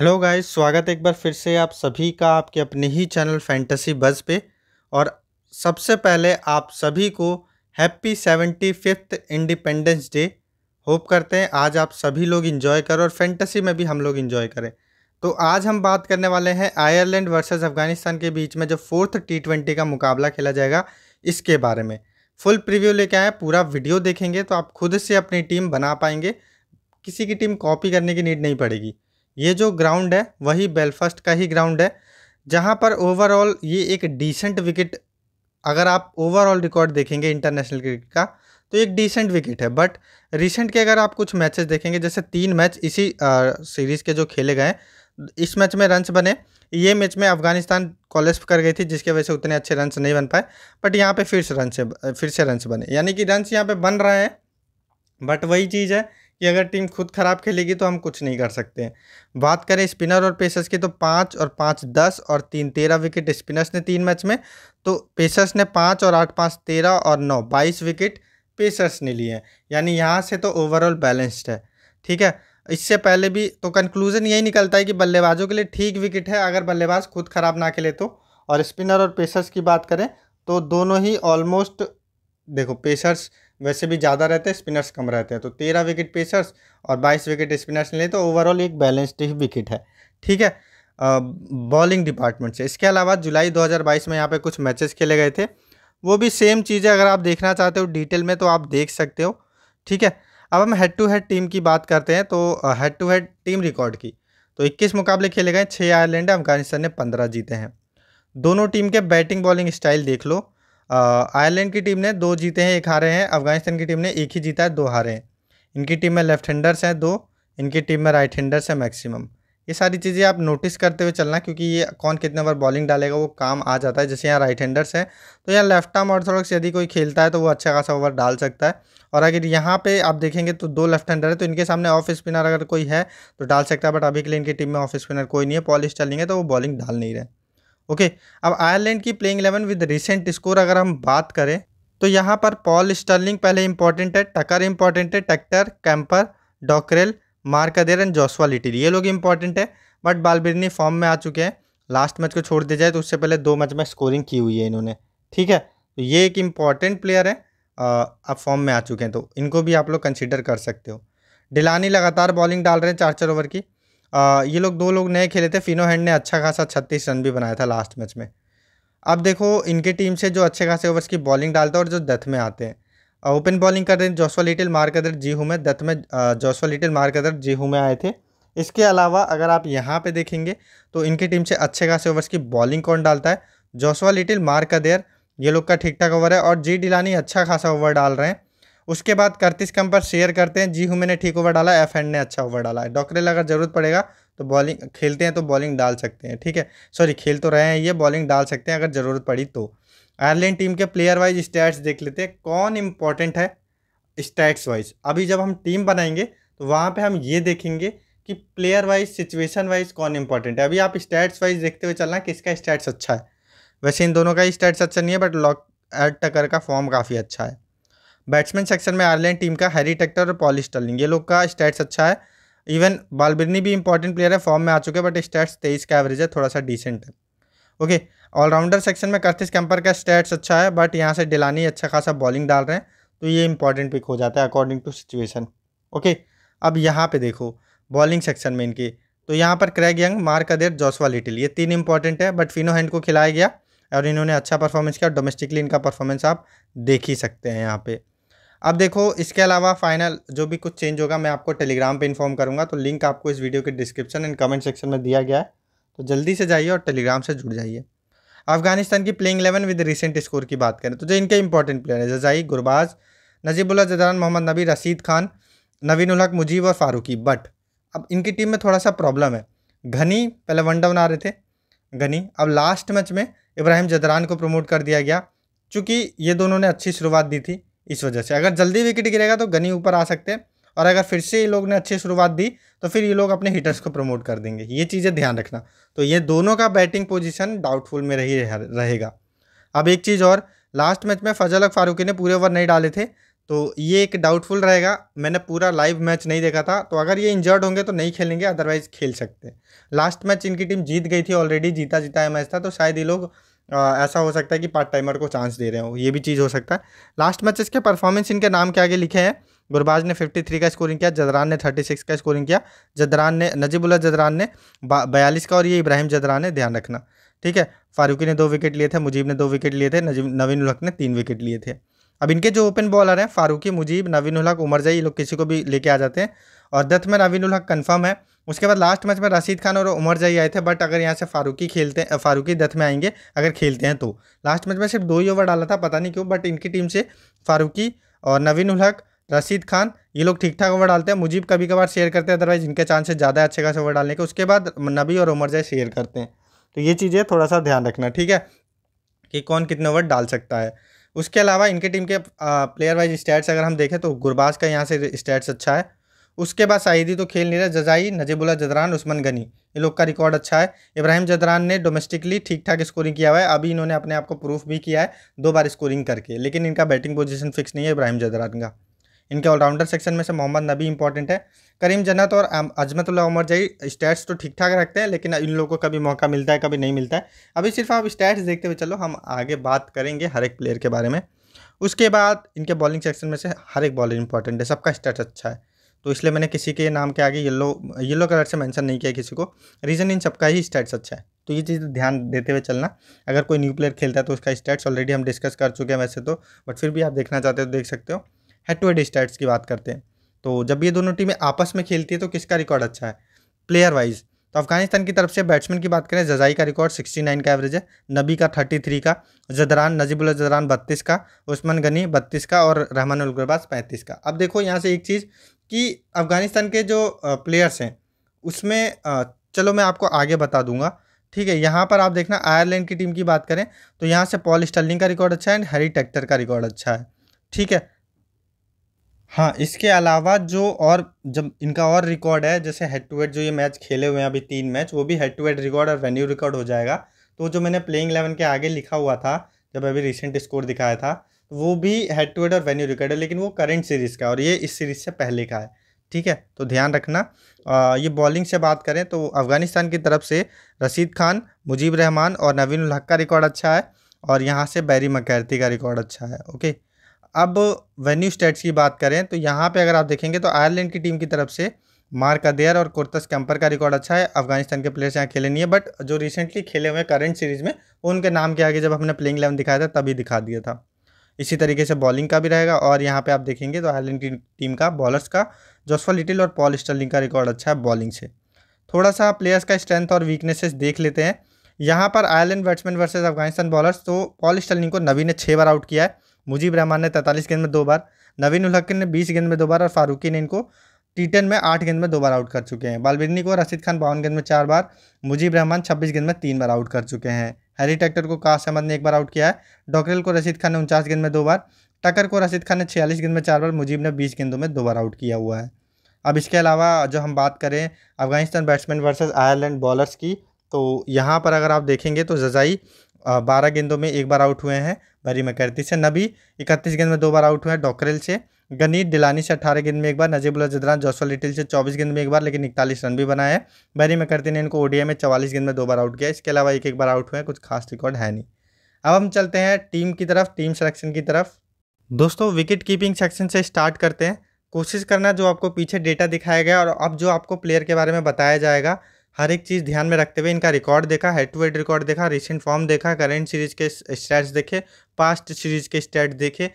hello guys स्वागत है एक बार फिर से आप सभी का आपके अपने ही चैनल फैंटेसी बज पे और सबसे पहले आप सभी को happy seventy fifth independence day hope करते हैं आज आप सभी लोग इन्जॉय करें और फैंटेसी में भी हम लोग इन्जॉय करें तो आज हम बात करने वाले हैं आयरलैंड वर्सेस अफगानिस्तान के बीच में जो फोर्थ टी ट्वेंटी का मुकाबला खेला जाएगा इसके बारे में फुल प्रिव्यू लेके आए पूरा वीडियो देखेंगे तो आप खुद से अपनी टीम बना पाएंगे किसी की टीम कॉपी करने की नीड नहीं पड़ेगी ये जो ग्राउंड है वही बेलफास्ट का ही ग्राउंड है जहाँ पर ओवरऑल ये एक डिसेंट विकेट अगर आप ओवरऑल रिकॉर्ड देखेंगे इंटरनेशनल क्रिकेट का तो एक डिसेंट विकेट है बट रिसेंट के अगर आप कुछ मैचेस देखेंगे जैसे तीन मैच इसी सीरीज़ के जो खेले गए इस मैच में रन्स बने ये मैच में अफगानिस्तान कॉलेस्प कर गई थी जिसके वजह से उतने अच्छे रन्स नहीं बन पाए बट यहाँ पे फिर से रन से फिर से रन्स बने यानी कि रन्स यहाँ पे बन रहे हैं बट वही चीज़ है कि अगर टीम खुद ख़राब खेलेगी तो हम कुछ नहीं कर सकते बात करें स्पिनर और पेसर्स की तो पाँच और पाँच दस और तीन तेरह विकेट स्पिनर्स ने तीन मैच में तो पेसर्स ने पाँच और आठ पाँच तेरह और नौ बाईस विकेट पेसर्स ने लिए हैं यानी यहाँ से तो ओवरऑल बैलेंस्ड है ठीक है इससे पहले भी तो कंक्लूजन यही निकलता है कि बल्लेबाजों के लिए ठीक विकेट है अगर बल्लेबाज खुद ख़राब ना खेले तो और स्पिनर और पेसर्स की बात करें तो दोनों ही ऑलमोस्ट देखो पेसर्स वैसे भी ज़्यादा रहते हैं स्पिनर्स कम रहते हैं तो तेरह विकेट पेसर्स और बाईस विकेट स्पिनर्स लें तो ओवरऑल एक बैलेंस्ड ही विकेट है ठीक है बॉलिंग डिपार्टमेंट से इसके अलावा जुलाई 2022 में यहाँ पे कुछ मैचेस खेले गए थे वो भी सेम चीज़ें अगर आप देखना चाहते हो डिटेल में तो आप देख सकते हो ठीक है अब हम हेड टू हेड टीम की बात करते हैं तो head to head team record की तो 21 मुकाबले खेले गए छः आयरलैंड अफगानिस्तान ने पंद्रह जीते हैं दोनों टीम के बैटिंग बॉलिंग स्टाइल देख लो आयरलैंड की टीम ने दो जीते हैं एक हारे हैं अफगानिस्तान की टीम ने एक ही जीता है दो हारे हैं इनकी टीम में लेफ्ट हैंडर्स हैं दो इनकी टीम में राइट हैंडर्स हैं मैक्सिमम ये सारी चीज़ें आप नोटिस करते हुए चलना क्योंकि ये कौन कितने बार बॉलिंग डालेगा वो काम आ जाता है जैसे यहाँ राइट हैंडर्स हैं तो यहाँ लेफ्ट आर्म ऑर्थोडॉक्स यदि कोई खेलता है तो वो अच्छा खासा ओवर डाल सकता है और अगर यहाँ पे आप देखेंगे तो दो लेफ्ट हैंडर है तो इनके सामने ऑफ स्पिनर अगर कोई है तो डाल सकता है बट अभी के लिए इनकी टीम में ऑफ स्पिनर कोई नहीं है पॉलिश चलेंगे है तो वो बॉलिंग डाल नहीं रहे ओके अब आयरलैंड की playing eleven with recent score अगर हम बात करें तो यहाँ पर पॉल स्टर्लिंग पहले इंपॉर्टेंट है टकर इंपॉर्टेंट है Tector Campher Dockrell Mark Adair and Joshua Little ये लोग इंपॉर्टेंट है बट बालबिरनी फॉर्म में आ चुके हैं लास्ट मैच को छोड़ दिया जाए तो उससे पहले दो मैच में स्कोरिंग की हुई है इन्होंने ठीक है तो ये एक इम्पॉर्टेंट प्लेयर है अब फॉर्म में आ चुके हैं तो इनको भी आप लोग कंसिडर कर सकते हो डिलानी लगातार बॉलिंग डाल रहे हैं चार चार ओवर की आ, ये लोग दो लोग नए खेले थे फिनो हैंड ने अच्छा खासा छत्तीस रन भी बनाया था लास्ट मैच में अब देखो इनके टीम से जो अच्छे खासे ओवर्स की बॉलिंग डालता है और जो डेथ में आते हैं ओपन बॉलिंग कर रहे हैं जोसवा लिटिल मार कदर जी हूँ में डेथ में जोसवा लिटिल मार कदर जी हूँ में आए थे इसके अलावा अगर आप यहाँ पे देखेंगे तो इनकी टीम से अच्छे खासे ओवर्स की बॉलिंग कौन डालता है जोसवा लिटिल मार ये लोग का ठीक ठाक ओवर है और जी डिलानी अच्छा खासा ओवर डाल रहे हैं उसके बाद करतीस कम पर शेयर करते हैं जी हूँ मैंने ठीक ओवर डाला एफ एंड ने अच्छा ओवर डाला है डॉक्टरेल अगर ज़रूरत पड़ेगा तो बॉलिंग खेलते हैं तो बॉलिंग डाल सकते हैं ठीक है सॉरी खेल तो रहे हैं ये बॉलिंग डाल सकते हैं अगर ज़रूरत पड़ी तो आयरलैंड टीम के प्लेयर वाइज स्टैट्स देख लेते हैं कौन इंपॉर्टेंट है स्टैट्स वाइज अभी जब हम टीम बनाएंगे तो वहाँ पर हम ये देखेंगे कि प्लेयर वाइज सिचुएशन वाइज कौन इंपॉर्टेंट है अभी आप स्टैट्स वाइज देखते हुए चलना किसका स्टैट्स अच्छा है वैसे इन दोनों का ही स्टैट्स अच्छा नहीं है बट लॉक एड टकर का फॉर्म काफ़ी अच्छा है बैट्समैन सेक्शन में आयरलैंड टीम का हैरी टेक्टर और पॉली स्टर्लिंग ये लोग का स्टैट्स अच्छा है इवन बालबिरनी भी इंपॉर्टेंट प्लेयर है फॉर्म में आ चुके हैं बट स्टैट्स तेईस का एवरेज है थोड़ा सा डिसेंट है ओके ऑलराउंडर सेक्शन में कर्तिस कैंपर का स्टैट्स अच्छा है बट यहाँ से डिलानी अच्छा खासा बॉलिंग डाल रहे हैं तो ये इंपॉर्टेंट पिक हो जाता है अकॉर्डिंग टू सिचुएशन ओके अब यहाँ पर देखो बॉलिंग सेक्शन में इनके तो यहाँ पर Craig Young Mark Adair Joshua Little ये तीन इंपॉर्टेंट है बट फिनो हैंड को खिलाया गया और इन्होंने अच्छा परफॉर्मेंस किया डोमेस्टिकली इनका परफॉर्मेंस आप देख ही सकते हैं यहाँ पे अब देखो इसके अलावा फाइनल जो भी कुछ चेंज होगा मैं आपको टेलीग्राम पे इन्फॉर्म करूँगा तो लिंक आपको इस वीडियो के डिस्क्रिप्शन एंड कमेंट सेक्शन में दिया गया है तो जल्दी से जाइए और टेलीग्राम से जुड़ जाइए अफगानिस्तान की playing eleven with recent score की बात करें तो जो इनके इंपॉर्टेंट प्लेयर हैं जजाई गुरबाज नजीबुल्ला जदान मोहम्मद नबी रसीद खान नवीन उलहक मुजीब और फारूकी बट अब इनकी टीम में थोड़ा सा प्रॉब्लम है घनी पहले वन डाउन आ रहे थे घनी अब लास्ट मैच में इब्राहिम जदरान को प्रमोट कर दिया गया चूँकि ये दोनों ने अच्छी शुरुआत दी थी इस वजह से अगर जल्दी विकेट गिरेगा तो गनी ऊपर आ सकते हैं और अगर फिर से ये लोग ने अच्छी शुरुआत दी तो फिर ये लोग अपने हिटर्स को प्रमोट कर देंगे ये चीज़ें ध्यान रखना तो ये दोनों का बैटिंग पोजिशन डाउटफुल में रही रहेगा अब एक चीज़ और लास्ट मैच में फजल अक फारूकी ने पूरे ओवर नहीं डाले थे तो ये एक डाउटफुल रहेगा मैंने पूरा लाइव मैच नहीं देखा था तो अगर ये इंजर्ड होंगे तो नहीं खेलेंगे अदरवाइज खेल सकते लास्ट मैच इनकी टीम जीत गई थी ऑलरेडी जीता जीता है मैच था तो शायद ये लोग ऐसा हो सकता है कि पार्ट टाइमर को चांस दे रहे हो ये भी चीज़ हो सकता है लास्ट मैचेस के परफॉर्मेंस इनके नाम के आगे लिखे हैं गुरबाज ने 53 का स्कोरिंग किया जदरान ने 36 का स्कोरिंग किया जदरान ने नजीबुल्ला जदरान ने बयालीस का और ये इब्राहिम जदरान ने ध्यान रखना ठीक है फारूकी ने दो विकेट लिए थे मुजीब ने दो विकेट लिए थे नजीब नवीन उलक ने तीन विकेट लिए थे अब इनके जो ओपन बॉलर हैं फारूकी मुजीब नवीन उलक उमरजई ये लोग किसी को भी लेके आ जाते हैं और दथ में नवीन उलहक कन्फर्म है उसके बाद लास्ट मैच में रशीद खान और उमर जई आए थे बट अगर यहाँ से फारूकी खेलते हैं फारूकी दथ में आएंगे अगर खेलते हैं तो लास्ट मैच में सिर्फ दो ही ओवर डाला था पता नहीं क्यों बट इनकी टीम से फारूकी और नवीन उल हक रशीद खान ये लोग ठीक ठाक ओवर डालते हैं मुजीब कभी कभार शेयर करते हैं अदरवाइज इनके चांसेस ज़्यादा अच्छे खास ओवर डालने के उसके बाद नबी और उमर जय शेयर करते हैं तो ये चीज़ें थोड़ा सा ध्यान रखना ठीक है कि कौन कितने ओवर डाल सकता है उसके अलावा इनके टीम के प्लेयर वाइज स्टैट्स अगर हम देखें तो गुरबाज का यहाँ से स्टैट्स अच्छा है उसके बाद शाहिदी तो खेल नहीं रहा जजाई नजीबुल्ला जदरान उस्मान गनी ये लोग का रिकॉर्ड अच्छा है इब्राहिम जदरान ने डोमेस्टिकली ठीक ठाक स्कोरिंग किया हुआ है अभी इन्होंने अपने आप को प्रूफ भी किया है दो बार स्कोरिंग करके लेकिन इनका बैटिंग पोजिशन फिक्स नहीं है इब्राहिम जदरान का इनके ऑलराउंडर सेक्शन में से मोहम्मद नबी इंपॉर्टेंट है करीम जन्नत और अजमतुल्ला उमर जई स्टैट्स तो ठीक ठाक रखते हैं लेकिन इन लोगों को कभी मौका मिलता है कभी नहीं मिलता है अभी सिर्फ आप स्टैट्स देखते हुए चलो हम आगे बात करेंगे हर एक प्लेयर के बारे में उसके बाद इनके बॉलिंग सेक्शन में से हर एक बॉलर इंपॉर्टेंट है सबका स्टैट्स अच्छा है तो इसलिए मैंने किसी के नाम के आगे येलो येलो कलर से मेंशन नहीं किया किसी को रीज़न इन सबका ही स्टैट्स अच्छा है तो ये चीज़ ध्यान देते हुए चलना अगर कोई न्यू प्लेयर खेलता है तो उसका स्टैट्स ऑलरेडी हम डिस्कस कर चुके हैं वैसे तो बट फिर भी आप देखना चाहते हो तो देख सकते हो हेड टू हेड स्टैट्स की बात करते हैं तो जब ये दोनों टीमें आपस में खेलती है तो किसका रिकॉर्ड अच्छा है प्लेयर वाइज तो अफगानिस्तान की तरफ से बैट्समैन की बात करें जजाई का रिकॉर्ड 69 का एवरेज है नबी का 33 का जदरान नजीबुल जदरान 32 का उस्मान गनी 32 का और रहमान उलगरबाज 35 का अब देखो यहाँ से एक चीज़ कि अफ़गानिस्तान के जो प्लेयर्स हैं उसमें चलो मैं आपको आगे बता दूंगा ठीक है यहाँ पर आप देखना आयरलैंड की टीम की बात करें तो यहाँ से पॉल स्टर्लिंग का रिकॉर्ड अच्छा है एंड हैरी टेक्टर का रिकॉर्ड अच्छा है ठीक है हाँ इसके अलावा जो और जब इनका और रिकॉर्ड है जैसे हेड टू हेड जो ये मैच खेले हुए हैं अभी तीन मैच वो भी हेड टू हेड रिकॉर्ड और वेन्यू रिकॉर्ड हो जाएगा तो जो मैंने प्लेइंग एलेवन के आगे लिखा हुआ था जब अभी रिसेंट स्कोर दिखाया था वो भी हेड टू हेड और वेन्यू रिकॉर्ड है लेकिन वो करंट सीरीज़ का और ये इस सीरीज़ से पहले का है ठीक है तो ध्यान रखना आ, ये बॉलिंग से बात करें तो अफ़गानिस्तान की तरफ से रशीद खान मुजीब रहमान और नवीन उलहक का रिकॉर्ड अच्छा है और यहाँ से बैरी मकैरती का रिकॉर्ड अच्छा है ओके अब वेन्यू स्टेट्स की बात करें तो यहाँ पे अगर आप देखेंगे तो आयरलैंड की टीम की तरफ से मार्क अदेयर और कुर्तस कैंपर का रिकॉर्ड अच्छा है अफगानिस्तान के प्लेयर्स यहाँ खेले नहीं है बट जो रिसेंटली खेले हुए करंट सीरीज़ में उनके नाम के आगे जब हमने प्लेइंग इलेवन दिखाया था तभी दिखा दिया था इसी तरीके से बॉलिंग का भी रहेगा और यहाँ पे आप देखेंगे तो आयरलैंड की टीम का बॉलर्स का जोसफा लिटिल और पॉल स्टर्लिंग का रिकॉर्ड अच्छा है बॉलिंग से थोड़ा सा प्लेयर्स का स्ट्रेंथ और वीकनेसेस देख लेते हैं यहाँ पर Ireland batsman versus Afghanistan bowlers तो पॉल स्टर्लिंग को नवीन ने छः बार आउट किया है मुजीब रहमान ने तैंतालीस गेंद में दो बार नवीन उलहकिन ने बीस गेंद में दो बार और फारूकी ने इनको टी टेन में आठ गेंद में दो बार आउट कर चुके हैं बालबिदनी को रशीद खान बावन गेंद में चार बार मुजीब रहमान छब्बीस गेंद में तीन बार आउट कर चुके हैं हैरी टैक्टर को काश अहमद ने एक बार आउट किया है डॉकरेल को रशीद खान ने उनचास गेंद में दो बार टकर को रशीद खान ने छियालीस गेंद में चार बार मुजीब ने बीस गेंदों में दो बार आउट किया हुआ है अब इसके अलावा जो हम बात करें Afghanistan batsman versus Ireland bowlers की तो यहाँ पर अगर आप देखेंगे तो जजाई बारह गेंदों में एक बार आउट हुए हैं बरी मैकैती से नबी इकतीस गेंद में दो बार आउट हुए हैं डॉकरेल से गनीत दिलानी से अठारह गेंद में एक बार नजीबुल जदरान जोसो लिटिल से चौबीस गेंद में एक बार लेकिन इकतालीस रन भी बनाए बैरी में करते ने इनको ओडिया में चवालीस गेंद में दो बार आउट किया इसके अलावा एक एक बार आउट हुए कुछ खास रिकॉर्ड है नहीं अब हम चलते हैं टीम की तरफ टीम सेलेक्शन की तरफ दोस्तों विकेट कीपिंग सेक्शन से स्टार्ट करते हैं कोशिश करना जो आपको पीछे डेटा दिखाया गया और अब जो आपको प्लेयर के बारे में बताया जाएगा हर एक चीज़ ध्यान में रखते हुए इनका रिकॉर्ड देखा हेड टू हेड रिकॉर्ड देखा रिसेंट फॉर्म देखा करेंट सीरीज के स्टैट्स देखे पास्ट सीरीज के स्टैट्स देखे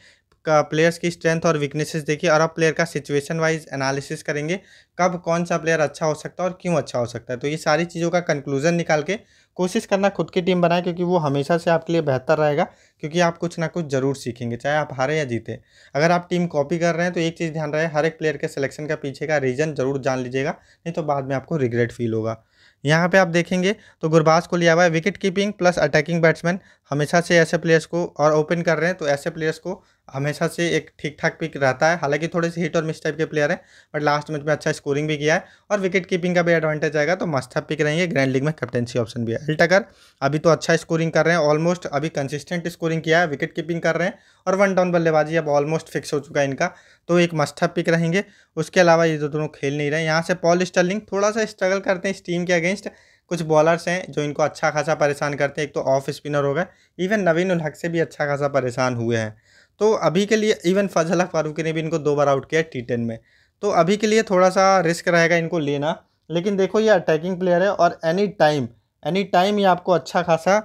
का प्लेयर्स की स्ट्रेंथ और वीकनेसेस देखिए और अब प्लेयर का सिचुएशन वाइज एनालिसिस करेंगे कब कौन सा प्लेयर अच्छा हो सकता है और क्यों अच्छा हो सकता है तो ये सारी चीज़ों का कंक्लूजन निकाल के कोशिश करना खुद की टीम बनाए क्योंकि वो हमेशा से आपके लिए बेहतर रहेगा क्योंकि आप कुछ ना कुछ ज़रूर सीखेंगे चाहे आप हारे या जीते अगर आप टीम कॉपी कर रहे हैं तो एक चीज़ ध्यान रहे हर एक प्लेयर के सिलेक्शन का पीछे का रीज़न ज़रूर जान लीजिएगा नहीं तो बाद में आपको रिग्रेट फील होगा यहाँ पे आप देखेंगे तो गुरबाज को लिया हुआ है wicket keeping plus attacking batsman हमेशा से ऐसे प्लेयर्स को और ओपन कर रहे हैं तो ऐसे प्लेयर्स को हमेशा से एक ठीक ठाक पिक रहता है हालांकि थोड़े से हिट और मिस टाइप के प्लेयर हैं बट लास्ट मैच में अच्छा स्कोरिंग भी किया है और विकेट कीपिंग का भी एडवांटेज आएगा तो मस्ट पिक रहेंगे ग्रैंड लीग में कैप्टनसी ऑप्शन भी है अल्टकर अभी तो अच्छा स्कोरिंग कर रहे हैं ऑलमोस्ट अभी कंसिस्टेंट स्कोरिंग किया है विकेट कीपिंग कर रहे हैं और वन डाउन बल्लेबाजी अब ऑलमोस्ट फिक्स हो चुका है इनका तो एक है पिक रहेंगे उसके अलावा ये दोनों खेल नहीं रहे यहाँ से पॉल स्टर्लिंग थोड़ा सा स्ट्रगल करते हैं इस टीम के अगेंस्ट कुछ बॉलर्स हैं जो इनको अच्छा खासा परेशान करते हैं एक तो ऑफ स्पिनर हो गए इवन नवीन उल हक से भी अच्छा खासा परेशान हुए हैं तो अभी के लिए इवन फजल फारूकी ने भी इनको दो बार आउट किया टी टेन में तो अभी के लिए थोड़ा सा रिस्क रहेगा इनको लेना लेकिन देखो ये अटैकिंग प्लेयर है और एनी टाइम एनी टाइम ये आपको अच्छा खासा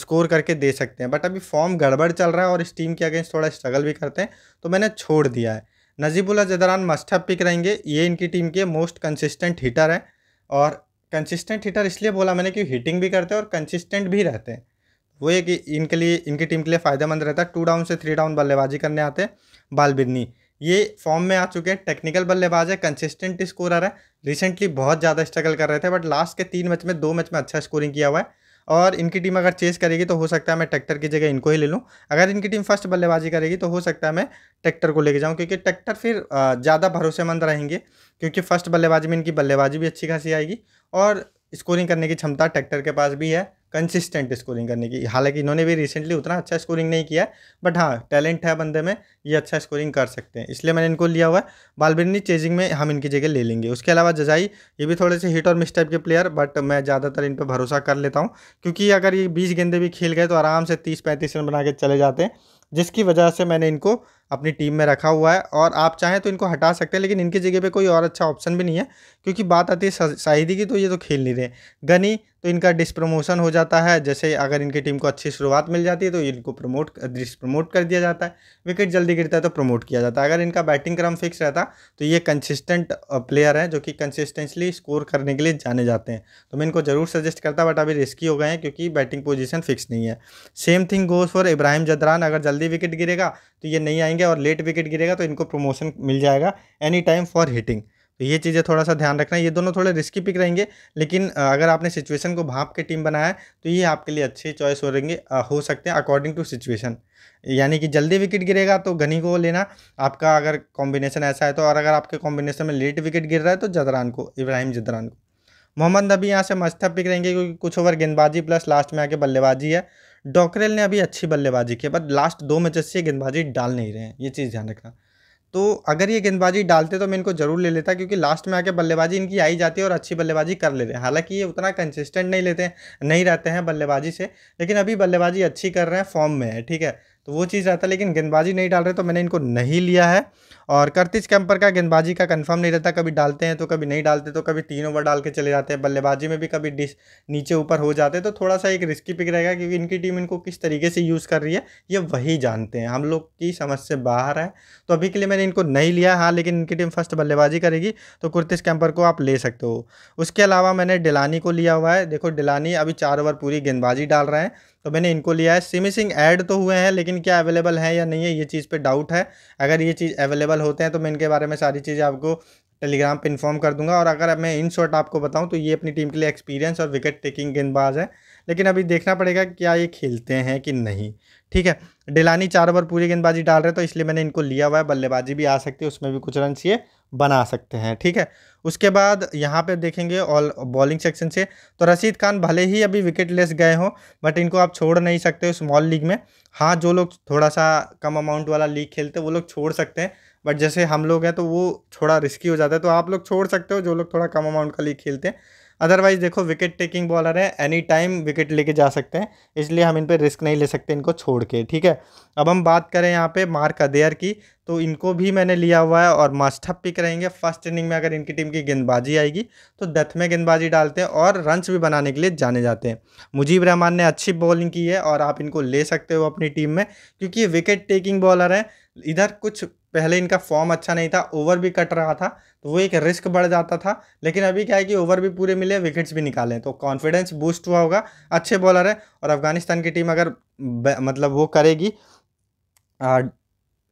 स्कोर करके दे सकते हैं बट अभी फॉर्म गड़बड़ चल रहा है और इस टीम के अगेंस्ट थोड़ा स्ट्रगल भी करते हैं तो मैंने छोड़ दिया है नजीबुल्ला जदरान मस्टअप पिक रहेंगे ये इनकी टीम के मोस्ट कंसिस्टेंट हीटर हैं और कंसिस्टेंट हीटर इसलिए बोला मैंने कि हीटिंग भी करते हैं और कंसिस्टेंट भी रहते हैं वो एक इनके लिए इनकी टीम के लिए फ़ायदेमंद रहता है टू डाउन से थ्री डाउन बल्लेबाजी करने आते हैं बालबिरनी ये फॉर्म में आ चुके हैं टेक्निकल बल्लेबाज है कंसिस्टेंट स्कोरर है रिसेंटली बहुत ज़्यादा स्ट्रगल कर रहे थे बट लास्ट के तीन मैच में दो मैच में अच्छा स्कोरिंग किया हुआ है और इनकी टीम अगर चेस करेगी तो हो सकता है मैं ट्रैक्टर की जगह इनको ही ले लूँ अगर इनकी टीम फर्स्ट बल्लेबाजी करेगी तो हो सकता है मैं ट्रैक्टर को लेके जाऊँ क्योंकि ट्रैक्टर फिर ज़्यादा भरोसेमंद रहेंगे क्योंकि फर्स्ट बल्लेबाजी में इनकी बल्लेबाजी भी अच्छी खासी आएगी और स्कोरिंग करने की क्षमता ट्रैक्टर के पास भी है कंसिस्टेंट स्कोरिंग करने की हालांकि इन्होंने भी रिसेंटली उतना अच्छा स्कोरिंग नहीं किया बट हाँ टैलेंट है बंदे में ये अच्छा स्कोरिंग कर सकते हैं इसलिए मैंने इनको लिया हुआ है बालबिनी चेजिंग में हम इनकी जगह ले लेंगे उसके अलावा जजाई ये भी थोड़े से हिट और मिस टाइप के प्लेयर बट मैं ज़्यादातर इन पर भरोसा कर लेता हूँ क्योंकि अगर ये बीस गेंदे भी खेल गए तो आराम से तीस पैंतीस रन बना के चले जाते हैं जिसकी वजह से मैंने इनको अपनी टीम में रखा हुआ है और आप चाहें तो इनको हटा सकते हैं लेकिन इनकी जगह पे कोई और अच्छा ऑप्शन भी नहीं है क्योंकि बात आती है शाहिदी की तो ये तो खेल नहीं रहे गनी तो इनका डिसप्रमोशन हो जाता है जैसे अगर इनकी टीम को अच्छी शुरुआत मिल जाती है तो इनको प्रमोट डिसप्रमोट कर दिया जाता है विकेट जल्दी गिरता है तो प्रमोट किया जाता है अगर इनका बैटिंग क्रम फिक्स रहता तो ये कंसिस्टेंट प्लेयर हैं जो कि कंसिस्टेंटली स्कोर करने के लिए जाने जाते हैं तो मैं इनको ज़रूर सजेस्ट करता बट अभी रिस्की हो गए हैं क्योंकि बैटिंग पोजिशन फिक्स नहीं है same thing goes for Ibrahim Zadran अगर जल्दी विकेट गिरेगा तो ये नहीं आएंगे और लेट विकेट गिरेगा तो इनको प्रमोशन मिल जाएगा एनी टाइम फॉर हिटिंग तो ये चीज़ें थोड़ा सा ध्यान रखना है ये दोनों थोड़े रिस्की पिक रहेंगे लेकिन अगर आपने सिचुएशन को भाप के टीम बनाया है तो ये आपके लिए अच्छी चॉइस हो रहेंगे हो सकते हैं अकॉर्डिंग टू सिचुएशन यानी कि जल्दी विकेट गिरेगा तो घनी को लेना आपका अगर कॉम्बिनेशन ऐसा है तो और अगर आपके कॉम्बिनेशन में लेट विकेट गिर रहा है तो जदरान को इब्राहिम जदरान को मोहम्मद नबी यहाँ से मस्टअप पिक रहेंगे क्योंकि कुछ ओवर गेंदबाजी प्लस लास्ट में आके बल्लेबाजी है डॉकरेल ने अभी अच्छी बल्लेबाजी की बट लास्ट दो मैचेस से गेंदबाजी डाल नहीं रहे हैं ये चीज़ ध्यान रखना तो अगर ये गेंदबाजी डालते तो मैं इनको ज़रूर ले लेता क्योंकि लास्ट में आके बल्लेबाजी इनकी आई जाती है और अच्छी बल्लेबाजी कर ले रहे हैं हालांकि ये उतना कंसिस्टेंट नहीं लेते नहीं रहते हैं बल्लेबाजी से लेकिन अभी बल्लेबाजी अच्छी कर रहे हैं फॉर्म में है ठीक है तो वो चीज़ रहता है लेकिन गेंदबाजी नहीं डाल रहे तो मैंने इनको नहीं लिया है और करतीज कैंपर का गेंदबाजी का कंफर्म नहीं रहता कभी डालते हैं तो कभी नहीं डालते तो कभी तीन ओवर डाल के चले जाते हैं बल्लेबाजी में भी कभी डिश नीचे ऊपर हो जाते हैं तो थोड़ा सा एक रिस्की पिक रहेगा क्योंकि इनकी टीम इनको किस तरीके से यूज़ कर रही है ये वही जानते हैं हम लोग की समझ से बाहर है तो अभी के लिए मैंने इनको नहीं लिया हाँ लेकिन इनकी टीम फर्स्ट बल्लेबाजी करेगी तो कुर्तिस कैंपर को आप ले सकते हो उसके अलावा मैंने डिलानी को लिया हुआ है देखो डिलानी अभी चार ओवर पूरी गेंदबाजी डाल रहे हैं तो मैंने इनको लिया है सिमी सिंह ऐड तो हुए हैं लेकिन क्या अवेलेबल है या नहीं है ये चीज़ पे डाउट है अगर ये चीज़ अवेलेबल होते हैं तो मैं इनके बारे में सारी चीज़ें आपको टेलीग्राम पे इन्फॉर्म कर दूंगा और अगर मैं इन शॉर्ट आपको बताऊं तो ये अपनी टीम के लिए एक्सपीरियंस और विकेट टेकिंग गेंदबाज है लेकिन अभी देखना पड़ेगा क्या ये खेलते हैं कि नहीं ठीक है डिलानी चार ओवर पूरी गेंदबाजी डाल रहे तो इसलिए मैंने इनको लिया हुआ है बल्लेबाजी भी आ सकती है उसमें भी कुछ रन चाहिए बना सकते हैं ठीक है उसके बाद यहाँ पे देखेंगे ऑल बॉलिंग सेक्शन से तो रशीद खान भले ही अभी विकेट लेस गए हों बट इनको आप छोड़ नहीं सकते स्मॉल लीग में हाँ जो लोग थोड़ा सा कम अमाउंट वाला लीग खेलते वो लोग छोड़ सकते हैं बट जैसे हम लोग हैं तो वो थोड़ा रिस्की हो जाता है तो आप लोग छोड़ सकते हो जो लोग थोड़ा कम अमाउंट का लीग खेलते हैं अदरवाइज देखो विकेट टेकिंग बॉलर है एनी टाइम विकेट लेके जा सकते हैं इसलिए हम इन पर रिस्क नहीं ले सकते इनको छोड़ के ठीक है अब हम बात करें यहाँ पे मार्क अदेयर की तो इनको भी मैंने लिया हुआ है और मास्टअप पिक रहेंगे फर्स्ट इनिंग में अगर इनकी टीम की गेंदबाजी आएगी तो दथ में गेंदबाजी डालते हैं और रन्स भी बनाने के लिए जाने जाते हैं मुजीब रहमान ने अच्छी बॉलिंग की है और आप इनको ले सकते हो अपनी टीम में क्योंकि विकेट टेकिंग बॉलर है इधर कुछ पहले इनका फॉर्म अच्छा नहीं था ओवर भी कट रहा था तो वो एक रिस्क बढ़ जाता था लेकिन अभी क्या है कि ओवर भी पूरे मिले विकेट्स भी निकाले तो कॉन्फिडेंस बूस्ट हुआ होगा अच्छे बॉलर है और अफगानिस्तान की टीम अगर मतलब वो करेगी आ,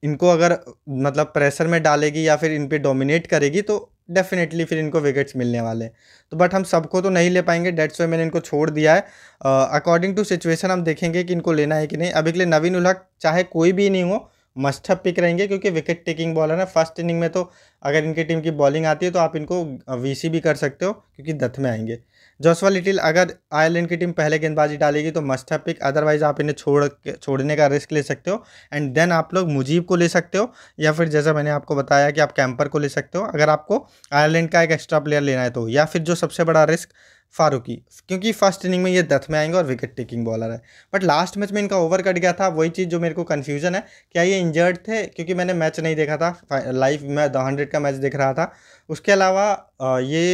इनको अगर मतलब प्रेशर में डालेगी या फिर इन पर डोमिनेट करेगी तो डेफिनेटली फिर इनको विकेट्स मिलने वाले तो बट हम सबको तो नहीं ले पाएंगे डेट्स वे मैंने इनको छोड़ दिया है अकॉर्डिंग टू सिचुएशन हम देखेंगे कि इनको लेना है कि नहीं अभी के लिए नवीन उलहक चाहे कोई भी नहीं हो मस्टअप पिक रहेंगे क्योंकि विकेट टेकिंग बॉलर है फर्स्ट इनिंग में तो अगर इनकी टीम की बॉलिंग आती है तो आप इनको वी भी कर सकते हो क्योंकि दत्त में आएंगे जोसवा लिटिल अगर आयरलैंड की टीम पहले गेंदबाजी डालेगी तो मस्ट पिक अदरवाइज आप इन्हें छोड़ छोड़ने का रिस्क ले सकते हो एंड देन आप लोग मुजीब को ले सकते हो या फिर जैसा मैंने आपको बताया कि आप कैंपर को ले सकते हो अगर आपको आयरलैंड का एक एक्स्ट्रा प्लेयर लेना है तो या फिर जो सबसे बड़ा रिस्क फारूकी क्योंकि फर्स्ट इनिंग में ये डेथ में आएंगे और विकेट टेकिंग बॉलर है बट लास्ट मैच में इनका ओवर कट गया था वही चीज़ जो मेरे को कन्फ्यूजन है क्या ये इंजर्ड थे क्योंकि मैंने मैच नहीं देखा था लाइव मैं द हंड्रेड का मैच देख रहा था उसके अलावा ये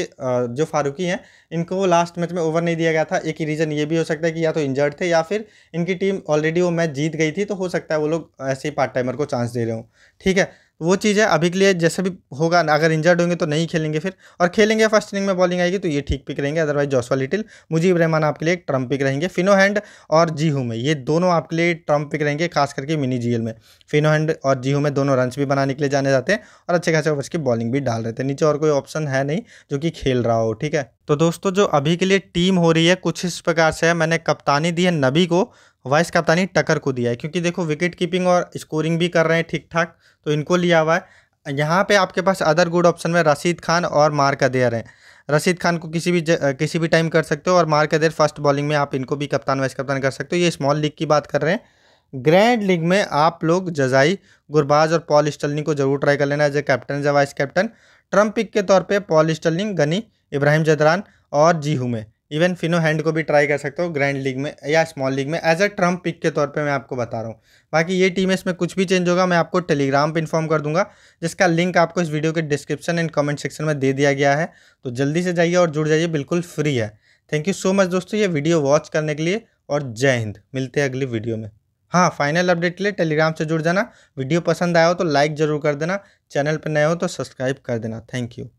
जो फारूकी हैं इनको लास्ट मैच में ओवर नहीं दिया गया था एक ही रीज़न ये भी हो सकता है कि या तो इंजर्ड थे या फिर इनकी टीम ऑलरेडी वो मैच जीत गई थी तो हो सकता है वो लोग ऐसे ही पार्ट टाइमर को चांस दे रहे हो ठीक है वो चीज़ है अभी के लिए जैसे भी होगा अगर इंजर्ड होंगे तो नहीं खेलेंगे फिर और खेलेंगे फर्स्ट इनिंग में बॉलिंग आएगी तो ये ठीक पिक रहेंगे otherwise Joshua Little Mujeeb Rahman आपके लिए ट्रम्प पिक रहेंगे फिनो हैंड और जी में ये दोनों आपके लिए ट्रम्प पिक रहेंगे खास करके मिनी जी में फिनो हैंड और जी में दोनों रन भी बनाने के लिए जाने जाते हैं और अच्छे खासे ओवर्स की बॉलिंग भी डाल रहे थे नीचे और कोई ऑप्शन है नहीं जो कि खेल रहा हो ठीक है तो दोस्तों जो अभी के लिए टीम हो रही है कुछ इस प्रकार से है मैंने कप्तानी दी है नबी को वाइस कप्तानी टकर को दिया है क्योंकि देखो विकेट कीपिंग और स्कोरिंग भी कर रहे हैं ठीक ठाक तो इनको लिया हुआ है यहाँ पे आपके पास अदर गुड ऑप्शन में रशीद खान और मार्का देयर हैं रशीद खान को किसी भी ज, किसी भी टाइम कर सकते हो और मार्का देयर फर्स्ट बॉलिंग में आप इनको भी कप्तान वाइस कप्तान कर सकते हो ये स्मॉल लीग की बात कर रहे हैं ग्रैंड लीग में आप लोग जजाई गुरबाज और पॉल स्टलिंग को जरूर ट्राई कर लेना as a captain as a vice captain trump pick के तौर पर पॉल स्टलिंग गनी इब्राहिम जदरान और जीहू में इवन फिनो हैंड को भी ट्राई कर सकते हो ग्रैंड लीग में या स्मॉल लीग में एज अ ट्रम्प पिक के तौर पे मैं आपको बता रहा हूँ बाकी ये टीम इसमें कुछ भी चेंज होगा मैं आपको टेलीग्राम पे इन्फॉर्म कर दूंगा जिसका लिंक आपको इस वीडियो के डिस्क्रिप्शन एंड कमेंट सेक्शन में दे दिया गया है तो जल्दी से जाइए और जुड़ जाइए बिल्कुल फ्री है थैंक यू सो मच दोस्तों ये वीडियो वॉच करने के लिए और जय हिंद मिलते हैं अगली वीडियो में हाँ फाइनल अपडेट के लिए टेलीग्राम से जुड़ जाना वीडियो पसंद आया हो तो लाइक ज़रूर कर देना चैनल पर नए हो तो सब्सक्राइब कर देना थैंक यू